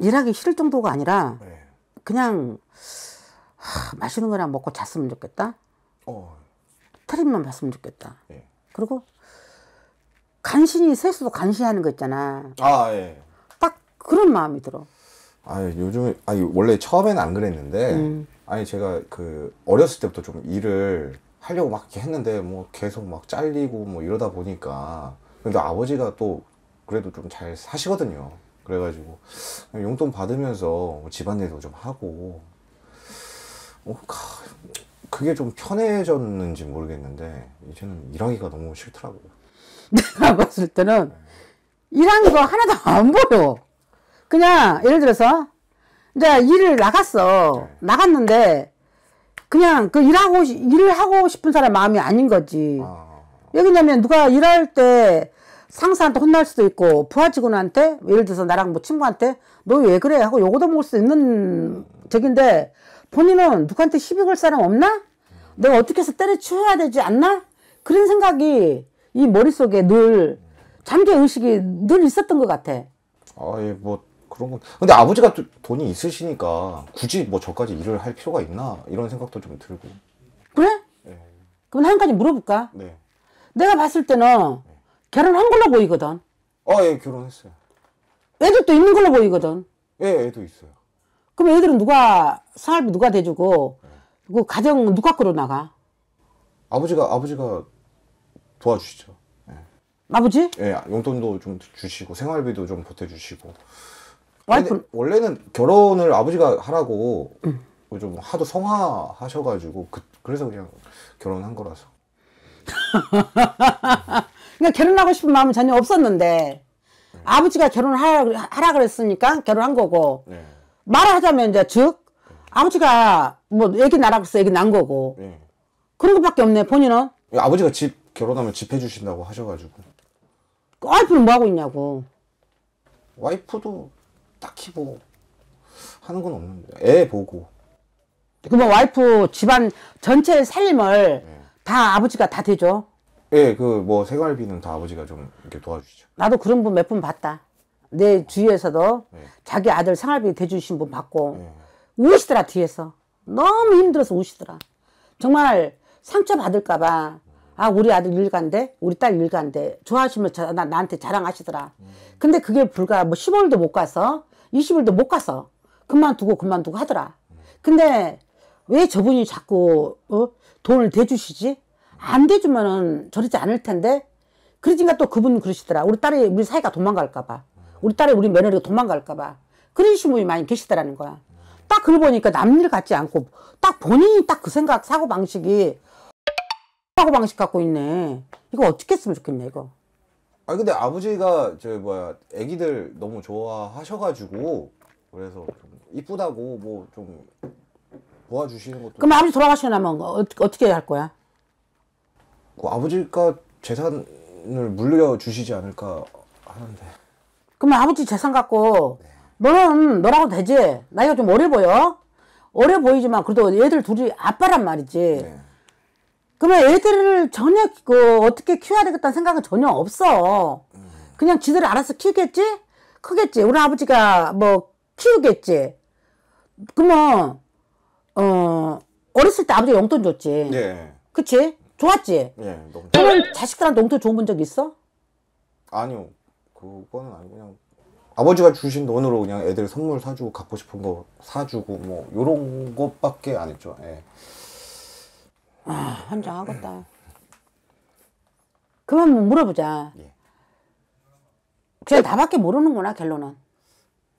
일하기 싫을 정도가 아니라 네. 그냥 하, 맛있는 거랑 먹고 잤으면 좋겠다. 어. 테레만 봤으면 좋겠다. 네. 그리고 간신히 세수도 간신히 하는 거 있잖아. 아 예. 딱 그런 마음이 들어. 아 요즘에 아니 원래 처음에는안 그랬는데 음. 아니 제가 그 어렸을 때부터 좀 일을 하려고 막 이렇게 했는데 뭐 계속 막 잘리고 뭐 이러다 보니까 근데 아버지가 또 그래도 좀 잘 사시거든요. 그래가지고 용돈 받으면서 뭐 집안일도 좀 하고 어, 그게 좀 편해졌는지 모르겠는데 이제는 일하기가 너무 싫더라고요. 내가 봤을 때는 네. 일하거 하나도 안 보여. 그냥 예를 들어서 이제 일을 나갔어. 네. 나갔는데 그냥 그 일하고 일을 하고 싶은 사람 마음이 아닌 거지. 아... 왜냐면 누가 일할 때 상사한테 혼날 수도 있고 부하 직원한테 예를 들어서 나랑 뭐 친구한테 너 왜 그래 하고 욕도 먹을 수 있는 적인데 본인은 누구한테 시비 걸 사람 없나? 내가 어떻게 해서 때려치워야 되지 않나? 그런 생각이 이 머릿속에 늘 잠재 의식이 늘 있었던 것 같아. 아예 뭐 그런 건 근데 아버지가 돈이 있으시니까 굳이 뭐 저까지 일을 할 필요가 있나 이런 생각도 좀 들고. 그래? 네. 그럼 한 가지 물어볼까? 네. 내가 봤을 때는 결혼한 걸로 보이거든. 아, 예, 결혼했어요. 애들도 있는 걸로 보이거든. 예, 애도 있어요. 그럼 애들은 누가 생활비 누가 대주고 예. 그 가정 누가 끌어나가? 아버지가 아버지가 도와주시죠. 예. 아버지? 예, 용돈도 좀 주시고 생활비도 좀 보태주시고. 와이프 원래는 결혼을 아버지가 하라고 응. 그 좀 하도 성화하셔가지고 그, 그래서 그냥 결혼한 거라서. 그러니까 결혼하고 싶은 마음은 전혀 없었는데 네. 아버지가 결혼하라 하라 그랬으니까 결혼한 거고 네. 말하자면 이제 즉 아버지가 뭐 애기 낳으라 그래서 애기 낳은 거고 네. 그런 것밖에 없네 본인은 아버지가 집 결혼하면 집 해주신다고 하셔가지고 그 와이프는 뭐 하고 있냐고 와이프도 딱히 뭐 하는 건 없는데 애 보고 그러면 뭐 와이프 집안 전체의 삶을 네. 다 아버지가 다 되죠 예, 그 뭐 생활비는 다 아버지가 좀 이렇게 도와주시죠. 나도 그런 분 몇 분 봤다. 내 주위에서도 네. 자기 아들 생활비 대주신 분 봤고 네. 예. 우시더라 뒤에서 너무 힘들어서 우시더라. 정말 상처 받을까봐 아 우리 아들 일간데 우리 딸일간데 좋아하시면 저, 나, 나한테 자랑하시더라. 음. 근데 그게 불과 뭐 10월도 못 가서 20월도 못 가서 그만두고 그만두고 하더라. 근데 왜 저분이 자꾸 어? 돈을 대주시지? 안 돼주면은 저러지 않을 텐데 그러지까또 그분 그러시더라 우리 딸이 우리 사이가 도망갈까봐 우리 딸이 우리 며느리가 도망갈까봐 그런 신분이 많이 계시더라는 거야 딱 그걸 보니까 남 일 같지 않고 딱 본인이 딱 그 생각 사고 방식이 사고 방식 갖고 있네 이거 어떻게 했으면 좋겠냐 이거 아 근데 아버지가 저 뭐야 애기들 너무 좋아하셔가지고 그래서 이쁘다고 뭐 좀 도와주시는 것도 그럼 아버지 돌아가시고 나면 어, 어떻게 할 거야? 뭐 아버지가 재산을 물려 주시지 않을까 하는데. 그러면 아버지 재산 갖고 네. 너는 너라고 되지. 나이가 좀 어려 보여. 어려 보이지만 그래도 애들 둘이 아빠란 말이지. 네. 그러면 애들을 전혀 그 어떻게 키워야 되겠다는 생각은 전혀 없어. 음. 그냥 지들 알아서 키우겠지? 크겠지. 우리 아버지가 뭐 키우겠지. 그러면 어 어렸을 때 아버지가 용돈 줬지. 네. 그치? 좋았지? 예, 너무. 너는 자식들한테 농토 줘본 적 있어? 아니요. 그거는 아니고 그냥 아버지가 주신 돈으로 그냥 애들 선물 사주고 갖고 싶은 거 사주고 뭐 요런 것밖에 안 했죠. 예. 아, 환장하겠다. 그만 뭐 물어보자. 예. 그냥 나밖에 모르는구나 결론은.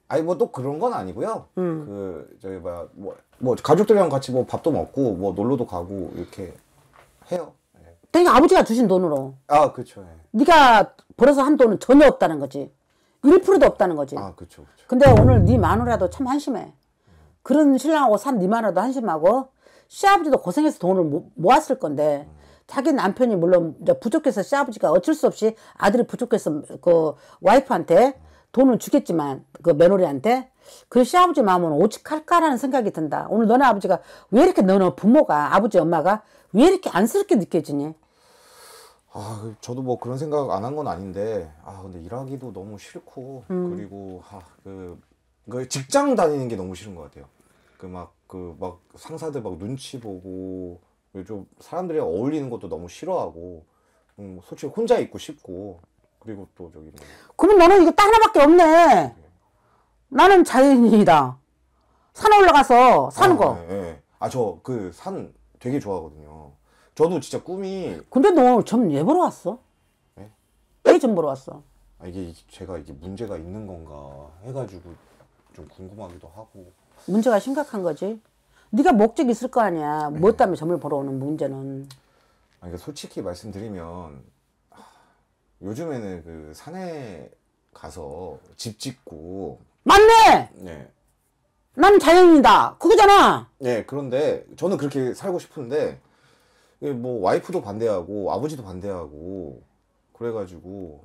아니 뭐 또 그런 건 아니고요. 음. 그 저희 뭐뭐 뭐 가족들이랑 같이 뭐 밥도 먹고 뭐 놀러도 가고 이렇게 해요. 그러니까 아버지가 주신 돈으로. 아, 그렇죠. 예. 네. 가 벌어서 한 돈은 전혀 없다는 거지. 1%도 없다는 거지. 아, 그렇죠, 그렇죠. 근데 오늘 네 마누라도 참 한심해. 그런 신랑하고 산 네 마누라도 한심하고 시아버지도 고생해서 돈을 모, 았을 건데 자기 남편이 물론 부족해서 시아버지가 어쩔 수 없이 아들이 부족해서 그 와이프한테 돈을 주겠지만 그 며느리한테 그 시아버지 마음은 오직할까라는 생각이 든다. 오늘 너네 아버지가 왜 이렇게 너네 부모가 아버지 엄마가 왜 이렇게 안쓰럽게 느껴지니? 아 저도 뭐 그런 생각 안 한 건 아닌데 아 근데 일하기도 너무 싫고 음. 그리고 아그 그 직장 다니는 게 너무 싫은 것 같아요. 그 막 그막 그 상사들 막 눈치 보고 좀 사람들이 어울리는 것도 너무 싫어하고 음, 솔직히 혼자 있고 싶고 그리고 또 저기 뭐. 그럼 너는 이거 딱 하나밖에 없네. 나는 자연인이다. 산에 올라가서 사는 아, 거. 예, 예. 아, 저 그 산 되게 좋아하거든요. 저도 진짜 꿈이 근데 너점 예보러 왔어? 예? 왜점 보러 왔어? 아, 이게 제가 이게 문제가 있는 건가 해가지고 좀 궁금하기도 하고. 문제가 심각한 거지. 네가 목적 있을 거 아니야. 네. 뭐 때문에 점을 보러 오는 문제는. 아, 니 그러니까 솔직히 말씀드리면 요즘에는 그 산에 가서 집 짓고 맞네. 네. 난 자연이다. 그거잖아. 네, 그런데 저는 그렇게 살고 싶은데 뭐 와이프도 반대하고 아버지도 반대하고 그래가지고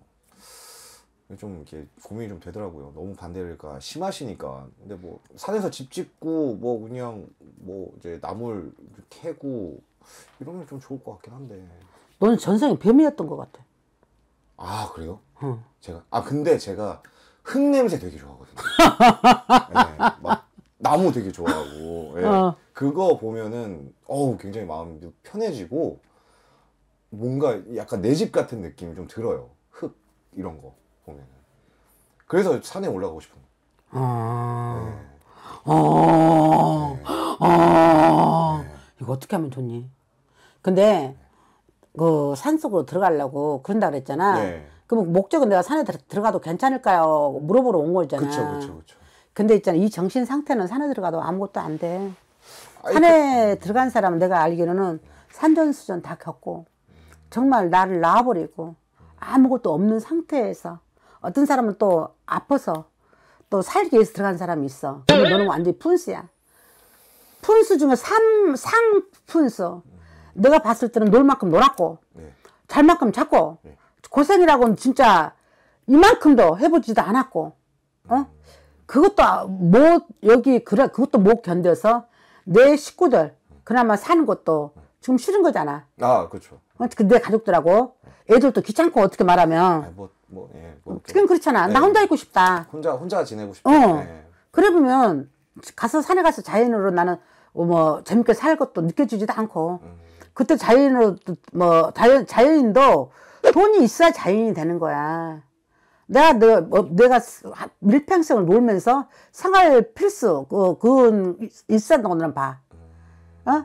좀 이렇게 고민이 좀 되더라고요. 너무 반대를까 심하시니까. 근데 뭐 산에서 집 짓고 뭐 그냥 뭐 이제 나물 캐고 이러면 좀 좋을 것 같긴 한데. 너는 전생에 뱀이었던 것 같아. 아 그래요? 응. 제가 아 근데 제가 흙 냄새 되게 좋아하거든요. 네, 막 나무 되게 좋아하고 네. 어. 그거 보면은 어우 굉장히 마음이 편해지고 뭔가 약간 내 집 같은 느낌이 좀 들어요. 흙 이런 거 보면은 그래서 산에 올라가고 싶은. 아. 네. 어. 네. 어. 네. 이거 어떻게 하면 좋니? 근데 그 산속으로 들어가려고 그런다 그랬잖아. 네. 그럼 목적은 내가 산에 들어가도 괜찮을까요? 물어보러 온 거잖아. 그렇죠, 그렇죠, 그렇죠. 근데 있잖아 이 정신 상태는 산에 들어가도 아무것도 안 돼. 산에 아이고. 그 들어간 사람은 내가 알기로는 산전수전 다 겪고 정말 나를 낳아버리고 아무것도 없는 상태에서 어떤 사람은 또 아파서 또 살기 위해서 들어간 사람이 있어. 근데 너는 완전히 푼수야푼수 중에 삼, 상푼수 내가 봤을 때는 놀 만큼 놀았고, 네. 잘 만큼 잤고, 네. 고생이라고는 진짜 이만큼도 해보지도 않았고 어? 그것도 못 아, 뭐, 여기 그래 그것도 못 견뎌서 내 식구들 그나마 사는 것도 지금 싫은 거잖아. 아 그렇죠. 어, 내 가족들하고 애들도 귀찮고 어떻게 말하면. 아니, 뭐, 뭐, 예, 뭐 지금 그렇잖아. 네. 나 예. 혼자 있고 싶다. 혼자 혼자 지내고 싶다. 어. 네. 그래 보면 가서 산에 가서 자연으로 나는 뭐 재밌게 살 것도 느껴지지도 않고 음. 그때 자연으로 뭐 자연 자연인도 돈이 있어야 자연이 되는 거야. 내가, 내 뭐, 내가 밀평생을 놀면서 생활 필수, 그, 그건 일산동으로 봐. 어?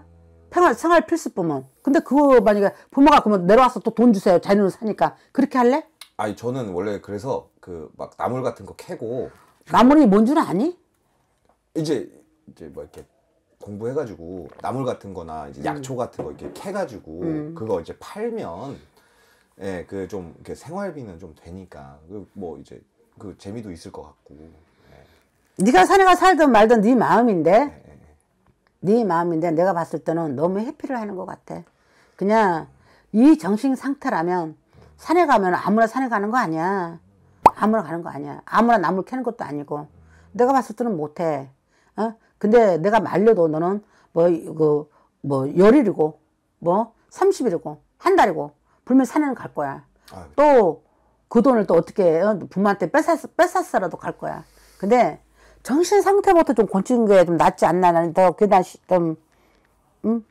생활, 생활 필수품은. 근데 그거 만약에 부모가 그러면 내려와서 또 돈 주세요. 자녀로 사니까. 그렇게 할래? 아니, 저는 원래 그래서 그 막 나물 같은 거 캐고. 나물이 뭔 줄 아니? 이제, 이제 뭐 이렇게 공부해가지고 나물 같은 거나 이제 음. 약초 같은 거 이렇게 캐가지고 음. 그거 이제 팔면 예, 그좀 이렇게 생활비는 좀 되니까 그 뭐 이제 그 재미도 있을 것 같고. 예. 네가 사내가 살든 말든 네 마음인데. 예, 예, 예, 네 마음인데 내가 봤을 때는 너무 회피를 하는 것 같아. 그냥 이 정신 상태라면 산에 가면 아무나 산에 가는 거 아니야. 아무나 가는 거 아니야. 아무나 나무를 캐는 것도 아니고. 내가 봤을 때는 못해. 어? 근데 내가 말려도 너는 뭐, 그, 뭐, 열일이고, 뭐, 삼십일이고한 달이고, 불면 사에는갈 거야. 아, 또그 돈을 또 어떻게 어, 부모한테 뺏었, 뺏었어라도 갈 거야. 근데 정신 상태부터 좀 고치는 게좀 낫지 않나 나는 더 그나 좀 음.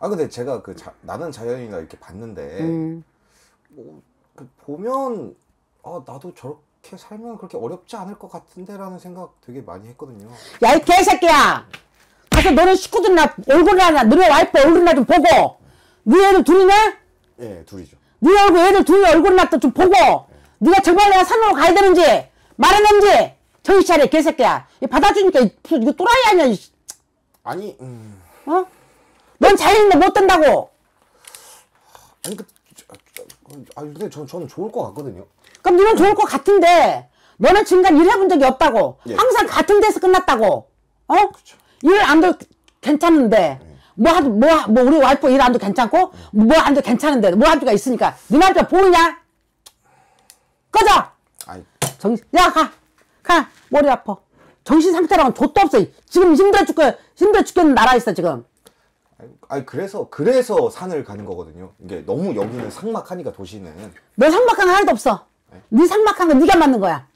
아 근데 제가 그 자, 나는 자연인가 이렇게 봤는데 음. 뭐, 그 보면 아 나도 저렇게 살면 그렇게 어렵지 않을 것 같은데라는 생각 되게 많이 했거든요. 야 이 개새끼야! 가서 너네 식구들나 얼굴이나 너네 와이프 얼굴이나 좀 보고 너네 애들 둘이네? 예, 둘이죠. 네 얼굴 애들 둘 얼굴 놔도 좀 보고 예. 네가 정말 내가 산으로 가야 되는지 말했는지 정신 차려 개새끼야. 받아주니까 이거 또라이 아니야. 이. 아니, 음... 어? 넌 자연인데 못 된다고. 아니 그, 아 근데 저, 저 좋을 것 같거든요. 그럼 너는 좋을 것 같은데 너는 지금까지 일해본 적이 없다고. 예. 항상 같은 데서 끝났다고. 어? 일안 도 괜찮은데. 예. 뭐, 하, 뭐, 뭐, 우리 와이프 일 안도 괜찮고, 뭐 안도 괜찮은데, 뭐할 수가 있으니까, 네 남편 보이냐? 꺼져! 아이. 정신, 야, 가! 가! 머리 아파. 정신 상태랑은 좆도 없어. 지금 힘들어 죽겠, 힘들어 죽겠는 나라 있어, 지금. 아니, 그래서, 그래서 산을 가는 거거든요. 이게 너무 여기는 상막하니까, 도시는. 내 상막한 거 하나도 없어. 네, 네 상막한 거 네가 맞는 거야.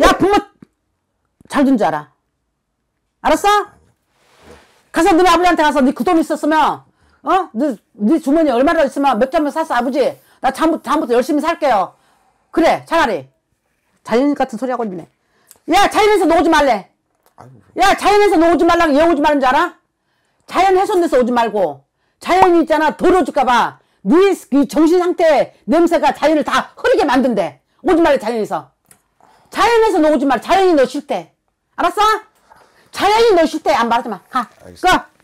야, 부모, 잘둔줄 알아. 알았어? 가서 너네 아버지한테 가서 네 그돈 있었으면 어? 네, 네 주머니 얼마나 있으면 몇 점을 샀어 아버지 나잠부터부터 열심히 살게요 그래 차라리 자연 같은 소리 하고 있네 야 자연에서 너 오지 말래 야 자연에서 너 오지 말라고 얘 오지 말는 줄 알아? 자연 훼손돼서 오지 말고 자연이 있잖아 더러워질까봐 네 정신 상태 냄새가 자연을 다 흐리게 만든대 오지 말래 자연에서 자연에서 너 오지 말래 자연이 너 싫대 알았어? 차라리 너쉴때안받으지 가. 알겠습니다. 가.